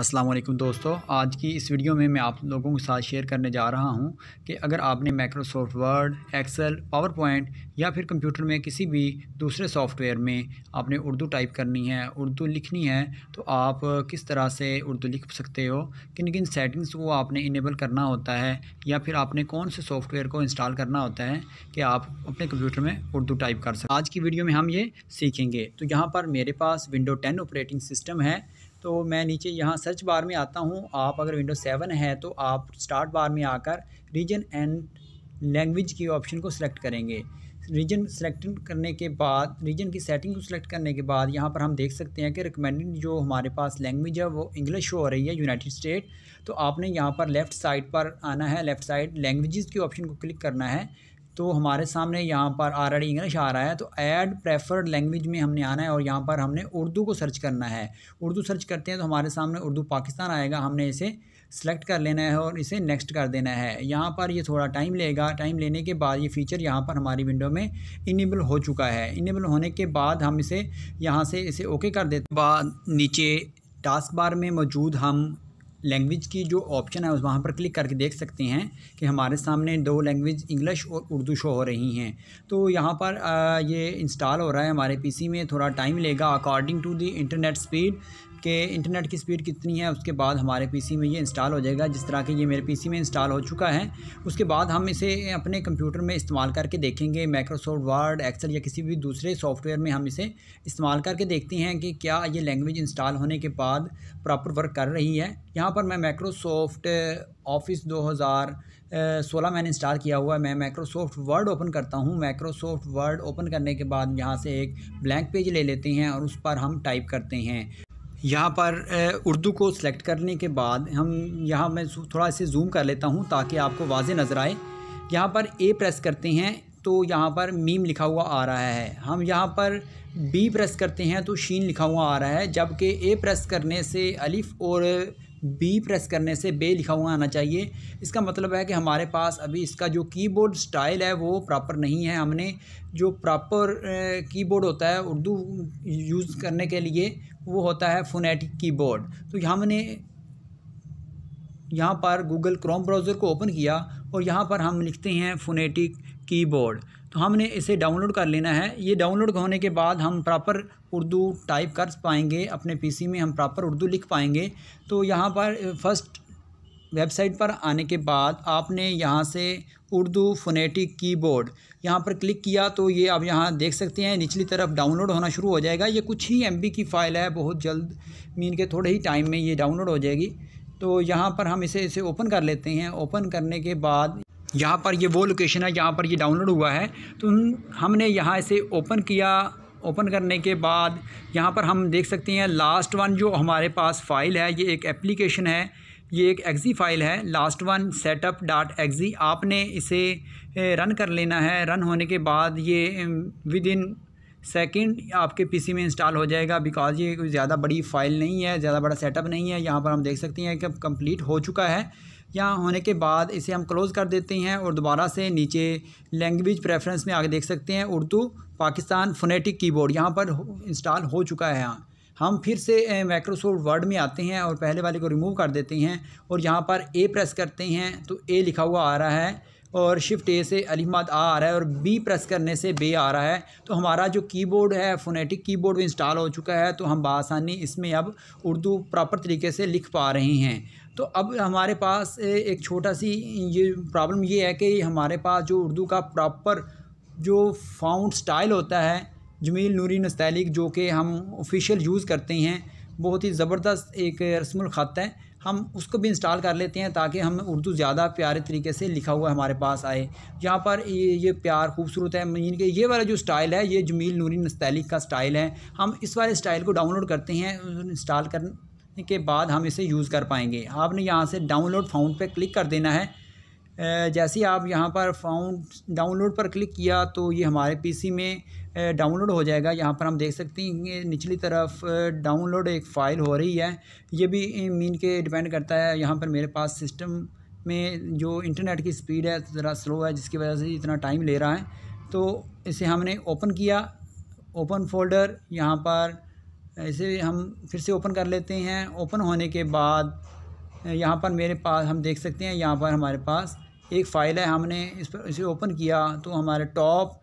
असलम दोस्तों आज की इस वीडियो में मैं आप लोगों के साथ शेयर करने जा रहा हूं कि अगर आपने Microsoft Word Excel power point या फिर कंप्यूटर में किसी भी दूसरे सॉफ्टवेयर में आपने उर्दू टाइप करनी है उर्दू लिखनी है तो आप किस तरह से उर्दू लिख सकते हो किन किन सेटिंग्स को आपने इनेबल करना होता है या फिर आपने कौन से सॉफ्टवेयर को इंस्टॉल करना होता है कि आप अपने कंप्यूटर में उर्दू टाइप कर सकते आज की वीडियो में हम ये सीखेंगे तो यहाँ पर मेरे पास विंडो टेन ऑपरेटिंग सिस्टम है तो मैं नीचे यहाँ सर्च बार में आता हूँ आप अगर विंडो सेवन है तो आप स्टार्ट बार में आकर रीजन एंड लैंग्वेज की ऑप्शन को सिलेक्ट करेंगे रीजन सेलेक्ट करने के बाद रीजन की सेटिंग को सिलेक्ट करने के बाद यहाँ पर हम देख सकते हैं कि रिकमेंडेड जो हमारे पास लैंग्वेज है वो इंग्लिश हो रही है यूनाइटेड स्टेट तो आपने यहाँ पर लेफ़्ट साइड पर आना है लेफ़्ट साइड लैंग्वेजेस के ऑप्शन को क्लिक करना है तो हमारे सामने यहाँ पर आर ऑलरेडी इंग्लिश आ रहा है तो ऐड प्रेफर्ड लैंग्वेज में हमने आना है और यहाँ पर हमने उर्दू को सर्च करना है उर्दू सर्च करते हैं तो हमारे सामने उर्दू पाकिस्तान आएगा हमने इसे सेलेक्ट कर लेना है और इसे नेक्स्ट कर देना है यहाँ पर ये थोड़ा टाइम लेगा टाइम लेने के बाद ये फीचर यहाँ पर हमारी विंडो में इनेबल हो चुका है इनेबल होने के बाद हम इसे यहाँ से इसे ओके कर देते बाद नीचे टास्क बार में मौजूद हम लैंग्वेज की जो ऑप्शन है उस वहाँ पर क्लिक करके देख सकते हैं कि हमारे सामने दो लैंग्वेज इंग्लिश और उर्दू शो हो रही हैं तो यहाँ पर आ, ये इंस्टॉल हो रहा है हमारे पीसी में थोड़ा टाइम लेगा according to the internet speed कि इंटरनेट की स्पीड कितनी है उसके बाद हमारे पीसी में ये इंस्टॉल हो जाएगा जिस तरह के ये मेरे पीसी में इंस्टॉल हो चुका है उसके बाद हम इसे अपने कंप्यूटर में इस्तेमाल करके देखेंगे माइक्रोसॉफ्ट वर्ड एक्सेल या किसी भी दूसरे सॉफ्टवेयर में हम इसे इस्तेमाल करके देखते हैं कि क्या ये लैंग्वेज इंस्टॉल होने के बाद प्रॉपर वर्क कर रही है यहाँ पर मैं माइक्रोसॉफ्ट ऑफिस सोलह मैंने इंस्टॉल किया हुआ है मैं माइक्रोसॉफ्ट वर्ड ओपन करता हूँ माइक्रोसॉफ्ट वर्ड ओपन करने के बाद यहाँ से एक ब्लैंक पेज ले लेते हैं और उस पर हम टाइप करते हैं यहाँ पर उर्दू को सिलेक्ट करने के बाद हम यहाँ मैं थोड़ा इसे जूम कर लेता हूँ ताकि आपको वाज नज़र आए यहाँ पर ए प्रेस करते हैं तो यहाँ पर मीम लिखा हुआ आ रहा है हम यहाँ पर बी प्रेस करते हैं तो शीन लिखा हुआ आ रहा है जबकि ए प्रेस करने से अलिफ़ और बी प्रेस करने से बे लिखा हुआ आना चाहिए इसका मतलब है कि हमारे पास अभी इसका जो कीबोर्ड स्टाइल है वो प्रॉपर नहीं है हमने जो प्रॉपर कीबोर्ड होता है उर्दू यूज़ करने के लिए वो होता है फोनेटिक कीबोर्ड तो यहाँ मैंने यहाँ पर गूगल क्रोम ब्राउज़र को ओपन किया और यहाँ पर हम लिखते हैं फोनेटिक कीबोर्ड तो हमने हाँ, इसे डाउनलोड कर लेना है ये डाउनलोड होने के बाद हम प्रॉपर उर्दू टाइप कर पाएंगे अपने पीसी में हम प्रॉपर उर्दू लिख पाएंगे तो यहाँ पर फर्स्ट वेबसाइट पर आने के बाद आपने यहाँ से उर्दू फोनेटिक कीबोर्ड यहाँ पर क्लिक किया तो ये आप यहाँ देख सकते हैं निचली तरफ डाउनलोड होना शुरू हो जाएगा ये कुछ ही एम की फ़ाइल है बहुत जल्द मीन के थोड़े ही टाइम में ये डाउनलोड हो जाएगी तो यहाँ पर हम इसे इसे ओपन कर लेते हैं ओपन करने के बाद यहाँ पर ये वो लोकेशन है जहाँ पर ये डाउनलोड हुआ है तो हमने यहाँ इसे ओपन किया ओपन करने के बाद यहाँ पर हम देख सकते हैं लास्ट वन जो हमारे पास फ़ाइल है ये एक एप्लीकेशन है ये एक एक्जी फाइल है last one setup dot exe आपने इसे रन कर लेना है रन होने के बाद ये विद इन सेकेंड आपके पीसी में इंस्टॉल हो जाएगा बिकॉज ये कोई ज़्यादा बड़ी फाइल नहीं है ज़्यादा बड़ा सेटअप नहीं है यहाँ पर हम देख सकते हैं कि कंप्लीट हो चुका है यहाँ होने के बाद इसे हम क्लोज़ कर देते हैं और दोबारा से नीचे लैंग्वेज प्रेफरेंस में आगे देख सकते हैं उर्दू पाकिस्तान फोनेटिक कीबोर्ड यहाँ पर इंस्टॉल हो चुका है यहाँ हम फिर से माइक्रोसॉफ्ट वर्ड में आते हैं और पहले वाले को रिमूव कर देते हैं और यहाँ पर ए प्रेस करते हैं तो ए लिखा हुआ आ रहा है और शिफ्ट ए से अलीमाद आ आ रहा है और बी प्रेस करने से बे आ रहा है तो हमारा जो कीबोर्ड है फोनेटिक कीबोर्ड इंस्टॉल हो चुका है तो हम बसानी इसमें अब उर्दू प्रॉपर तरीके से लिख पा रहे हैं तो अब हमारे पास एक छोटा सी ये प्रॉब्लम ये है कि हमारे पास जो उर्दू का प्रॉपर जो फाउंड स्टाइल होता है जमील नूरी नस्तैलिक जो कि हम ऑफिशियल यूज़ करते हैं बहुत ही ज़बरदस्त एक रस्म ख़त है हम उसको भी इंस्टॉल कर लेते हैं ताकि हम उर्दू ज़्यादा प्यारे तरीके से लिखा हुआ हमारे पास आए यहाँ पर ये ये प्यार खूबसूरत है मीन के ये वाला जो स्टाइल है ये जमील नूरी नस्तैलिक का स्टाइल है हम इस वाले स्टाइल को डाउनलोड करते हैं इंस्टॉल करने के बाद हम इसे यूज़ कर पाएंगे आपने यहाँ से डाउनलोड फाउंड पर क्लिक कर देना है जैसे ही आप यहाँ पर फाउंड डाउनलोड पर क्लिक किया तो ये हमारे पीसी में डाउनलोड हो जाएगा यहाँ पर हम देख सकते हैं निचली तरफ डाउनलोड एक फ़ाइल हो रही है ये भी मीन के डिपेंड करता है यहाँ पर मेरे पास सिस्टम में जो इंटरनेट की स्पीड है ज़रा स्लो है जिसकी वजह से इतना टाइम ले रहा है तो इसे हमने ओपन किया ओपन फोल्डर यहाँ पर इसे हम फिर से ओपन कर लेते हैं ओपन होने के बाद यहाँ पर मेरे पास हम देख सकते हैं यहाँ पर हमारे पास एक फ़ाइल है हमने इस पर इसे ओपन किया तो हमारे टॉप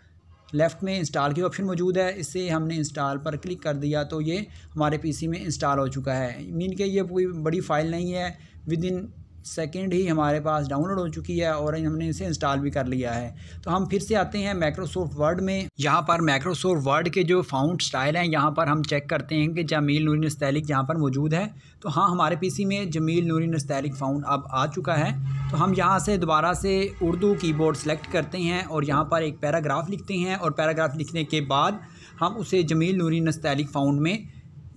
लेफ़्ट में इंस्टॉल की ऑप्शन मौजूद है इससे हमने इंस्टॉल पर क्लिक कर दिया तो ये हमारे पीसी में इंस्टॉल हो चुका है मीन के ये कोई बड़ी फ़ाइल नहीं है विद इन सेकेंड ही हमारे पास डाउनलोड हो चुकी है और हमने इसे इंस्टॉल भी कर लिया है तो हम फिर से आते हैं माइक्रोसॉफ्ट वर्ड में यहाँ पर माइक्रोसॉफ्ट वर्ड के जो फाउंड स्टाइल हैं यहाँ पर हम चेक करते हैं कि जमील नूरी नस्तैलिक यहाँ पर मौजूद है तो हाँ हमारे पीसी में जमील नूरी नस्तैलिक फाउंड अब आ चुका है तो हम यहाँ से दोबारा से उर्दू की सेलेक्ट करते हैं और यहाँ पर एक पैराग्राफ लिखते हैं और पैराग्राफ लिखने के बाद हम उसे जमील नूरी नस्तैलिक फाउंड में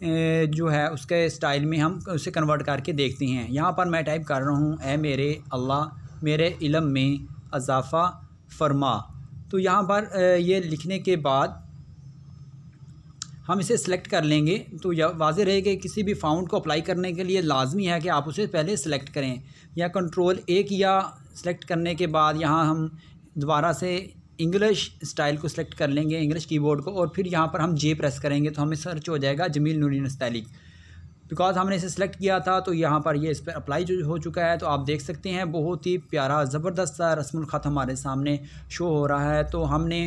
जो है उसके स्टाइल में हम उसे कन्वर्ट करके देखते हैं यहाँ पर मैं टाइप कर रहा हूँ ए मेरे अल्लाह मेरे इलम में अजाफ़ा फरमा तो यहाँ पर ये लिखने के बाद हम इसे सिलेक्ट कर लेंगे तो यह वाजह रहे कि किसी भी फाउंड को अप्लाई करने के लिए लाजमी है कि आप उसे पहले सेलेक्ट करें या कंट्रोल ए किया सेलेक्ट करने के बाद यहाँ हम दोबारा से इंग्लिश स्टाइल को सिलेक्ट कर लेंगे इंग्लिश कीबोर्ड को और फिर यहाँ पर हम जे प्रेस करेंगे तो हमें सर्च हो जाएगा जमील नूरी नस्तैली बिकॉज हमने इसे सेलेक्ट किया था तो यहाँ पर ये इस पर अप्लाई हो चुका है तो आप देख सकते हैं बहुत ही प्यारा ज़बरदस्त सा रस्म ख़त हमारे सामने शो हो रहा है तो हमने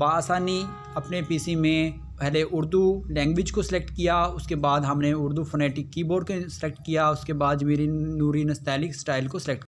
बासानी अपने पीसी में पहले उर्दू लैंग्वेज को सिलेक्ट किया उसके बाद हमने उर्दू फोनेटिक कीबोर्ड को सिलेक्ट किया उसके बाद मेरी नूरी नस्तैलिक स्टाइल को सिलेक्ट